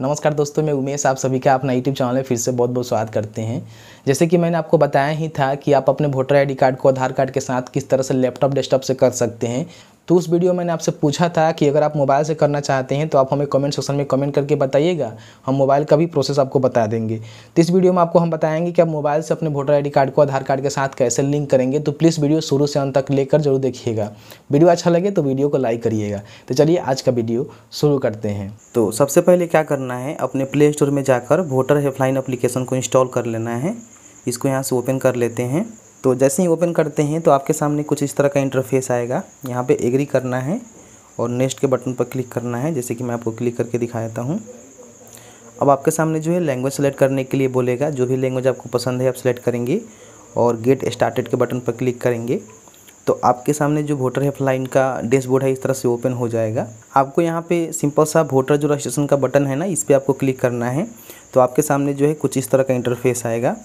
नमस्कार दोस्तों मैं उमेश आप सभी का अपना यूट्यूब चैनल में फिर से बहुत बहुत स्वागत करते हैं जैसे कि मैंने आपको बताया ही था कि आप अपने वोटर आईडी कार्ड को आधार कार्ड के साथ किस तरह से लैपटॉप डेस्कटॉप से कर सकते हैं तो उस वीडियो में मैंने आपसे पूछा था कि अगर आप मोबाइल से करना चाहते हैं तो आप हमें कमेंट सेक्शन में कमेंट करके बताइएगा हम मोबाइल का भी प्रोसेस आपको बता देंगे तो इस वीडियो में आपको हम बताएंगे कि आप मोबाइल से अपने वोटर आई कार्ड को आधार कार्ड के साथ कैसे लिंक करेंगे तो प्लीज़ वीडियो शुरू से अंत तक लेकर जरूर देखिएगा वीडियो अच्छा लगे तो वीडियो को लाइक करिएगा तो चलिए आज का वीडियो शुरू करते हैं तो सबसे पहले क्या करना है अपने प्ले स्टोर में जाकर वोटर हेल्पलाइन अप्लीकेशन को इंस्टॉल कर लेना है इसको यहाँ से ओपन कर लेते हैं तो जैसे ही ओपन करते हैं तो आपके सामने कुछ इस तरह का इंटरफेस आएगा यहाँ पे एग्री करना है और नेक्स्ट के बटन पर क्लिक करना है जैसे कि मैं आपको क्लिक करके दिखायाता हूँ अब आपके सामने जो है लैंग्वेज सेलेक्ट करने के लिए बोलेगा जो भी लैंग्वेज आपको पसंद है आप सेलेक्ट करेंगे और गेट स्टार्टेड के बटन पर क्लिक करेंगे तो आपके सामने जो वोटर हेल्पलाइन का डैशबोर्ड है इस तरह से ओपन हो जाएगा आपको यहाँ पे सिंपल सा वोटर जो रजिस्ट्रेशन का बटन है ना इस पर आपको क्लिक करना है तो आपके सामने जो है कुछ इस तरह का इंटरफेस आएगा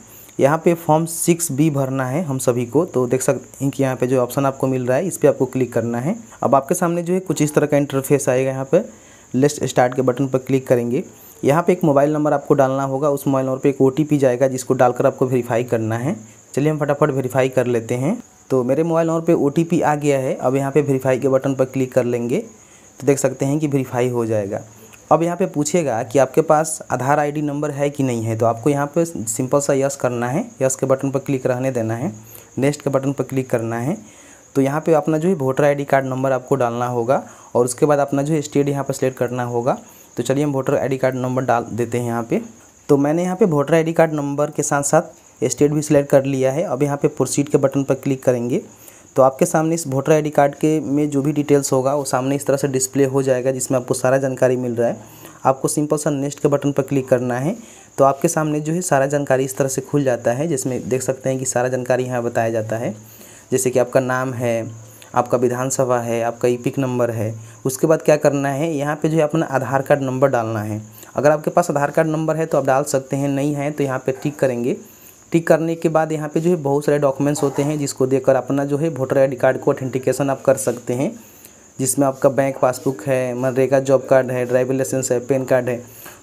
यहाँ पे फॉर्म सिक्स बी भरना है हम सभी को तो देख सकते हैं कि यहाँ पे जो ऑप्शन आपको मिल रहा है इस पर आपको क्लिक करना है अब आपके सामने जो है कुछ इस तरह का इंटरफेस आएगा यहाँ पर लेस्ट स्टार्ट के बटन पर क्लिक करेंगे यहाँ पे एक मोबाइल नंबर आपको डालना होगा उस मोबाइल नंबर पर एक ओ जाएगा जिसको डालकर आपको वेरीफाई करना है चलिए हम फटाफट वेरीफाई कर लेते हैं तो मेरे मोबाइल नंबर पर ओ आ गया है अब यहाँ पर वेरीफाई के बटन पर क्लिक कर लेंगे तो देख सकते हैं कि वेरीफाई हो जाएगा अब यहाँ पे पूछेगा कि आपके पास आधार आईडी नंबर है कि नहीं है तो आपको यहाँ पे सिंपल सा यस करना है यस के बटन पर क्लिक रहने देना है नेक्स्ट के बटन पर क्लिक करना है तो यहाँ पे अपना जो है वोटर आईडी कार्ड नंबर आपको डालना होगा और उसके बाद अपना जो है स्टेट यहाँ पर सिलेक्ट करना होगा तो चलिए हम वोटर आई कार्ड नंबर डाल देते हैं यहाँ पर तो मैंने यहाँ पर वोटर आई कार्ड नंबर के साथ साथ स्टेट भी सिलेक्ट कर लिया है अब यहाँ पर प्रोसीड के बटन पर क्लिक करेंगे तो आपके सामने इस वोटर आईडी कार्ड के में जो भी डिटेल्स होगा वो सामने इस तरह से डिस्प्ले हो जाएगा जिसमें आपको सारा जानकारी मिल रहा है आपको सिंपल सा नेक्स्ट के बटन पर क्लिक करना है तो आपके सामने जो है सारा जानकारी इस तरह से खुल जाता है जिसमें देख सकते हैं कि सारा जानकारी यहाँ बताया जाता है जैसे कि आपका नाम है आपका विधानसभा है आपका ई e नंबर है उसके बाद क्या करना है यहाँ पे जो है अपना आधार कार्ड नंबर डालना है अगर आपके पास आधार कार्ड नंबर है तो आप डाल सकते हैं नहीं है तो यहाँ पे टिक करेंगे टिक करने के बाद यहाँ पे जो है बहुत सारे डॉक्यूमेंट्स होते हैं जिसको देकर अपना जो है वोटर आई कार्ड को ऑथेंटिकेशन आप कर सकते हैं जिसमें आपका बैंक पासबुक है मनरेगा जॉब कार्ड है ड्राइविंग लाइसेंस है पेन कार्ड है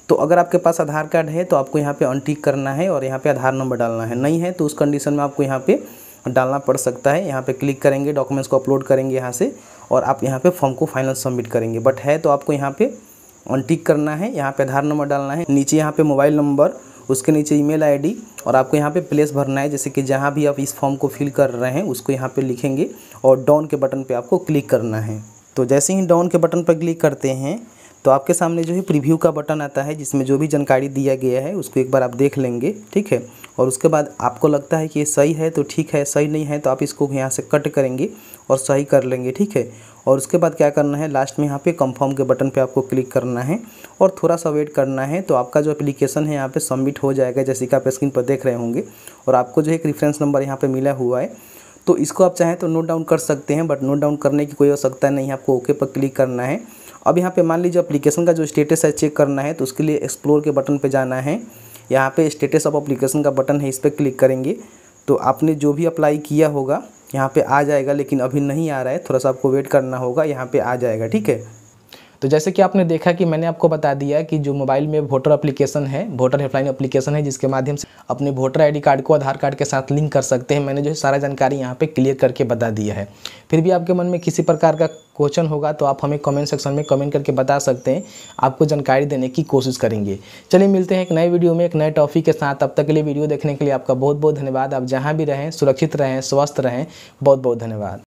तो अगर आपके पास आधार कार्ड है तो आपको यहाँ पे अनटिक करना है और यहाँ पे आधार नंबर डालना है नहीं है तो उस कंडीशन में आपको यहाँ पे डालना पड़ सकता है यहाँ पे क्लिक करेंगे डॉक्यूमेंट्स को अपलोड करेंगे यहाँ से और आप यहाँ पे फॉर्म को फाइनल सबमिट करेंगे बट है तो आपको यहाँ पे अनटिक करना है यहाँ पे आधार नंबर डालना है नीचे यहाँ पे मोबाइल नंबर उसके नीचे ईमेल आईडी और आपको यहाँ पे प्लेस भरना है जैसे कि जहाँ भी आप इस फॉर्म को फिल कर रहे हैं उसको यहाँ पे लिखेंगे और डाउन के बटन पे आपको क्लिक करना है तो जैसे ही डाउन के बटन पर क्लिक करते हैं तो आपके सामने जो है प्रीव्यू का बटन आता है जिसमें जो भी जानकारी दिया गया है उसको एक बार आप देख लेंगे ठीक है और उसके बाद आपको लगता है कि ये सही है तो ठीक है सही नहीं है तो आप इसको यहाँ से कट करेंगे और सही कर लेंगे ठीक है और उसके बाद क्या करना है लास्ट में यहाँ पे कंफर्म के बटन पे आपको क्लिक करना है और थोड़ा सा वेट करना है तो आपका जो एप्लीकेशन है यहाँ पे सबमिट हो जाएगा जैसे कि आप स्क्रीन पर देख रहे होंगे और आपको जो है एक रेफरेंस नंबर यहाँ पे मिला हुआ है तो इसको आप चाहें तो नोट डाउन कर सकते हैं बट नोट डाउन करने की कोई आवश्यकता नहीं है आपको ओके पर क्लिक करना है अब यहाँ पे मान लीजिए अप्लीकेशन का जो स्टेटस है चेक करना है तो उसके लिए एक्सप्लोर के बटन पे जाना है यहाँ पे स्टेटस ऑफ अप्लीकेशन का बटन है इस पर क्लिक करेंगे तो आपने जो भी अप्लाई किया होगा यहाँ पर आ जाएगा लेकिन अभी नहीं आ रहा है थोड़ा सा आपको वेट करना होगा यहाँ पर आ जाएगा ठीक है तो जैसे कि आपने देखा कि मैंने आपको बता दिया कि जो मोबाइल में वोटर अप्लीकेशन है वोटर हेल्पलाइन अप्लीकेशन है जिसके माध्यम से अपने वोटर आईडी कार्ड को आधार कार्ड के साथ लिंक कर सकते हैं मैंने जो है सारा जानकारी यहाँ पे क्लियर करके बता दिया है फिर भी आपके मन में किसी प्रकार का क्वेश्चन होगा तो आप हमें कमेंट सेक्शन में कमेंट करके बता सकते हैं आपको जानकारी देने की कोशिश करेंगे चलिए मिलते हैं एक नए वीडियो में एक नए टॉपिक के साथ अब तक के लिए वीडियो देखने के लिए आपका बहुत बहुत धन्यवाद आप जहाँ भी रहें सुरक्षित रहें स्वस्थ रहें बहुत बहुत धन्यवाद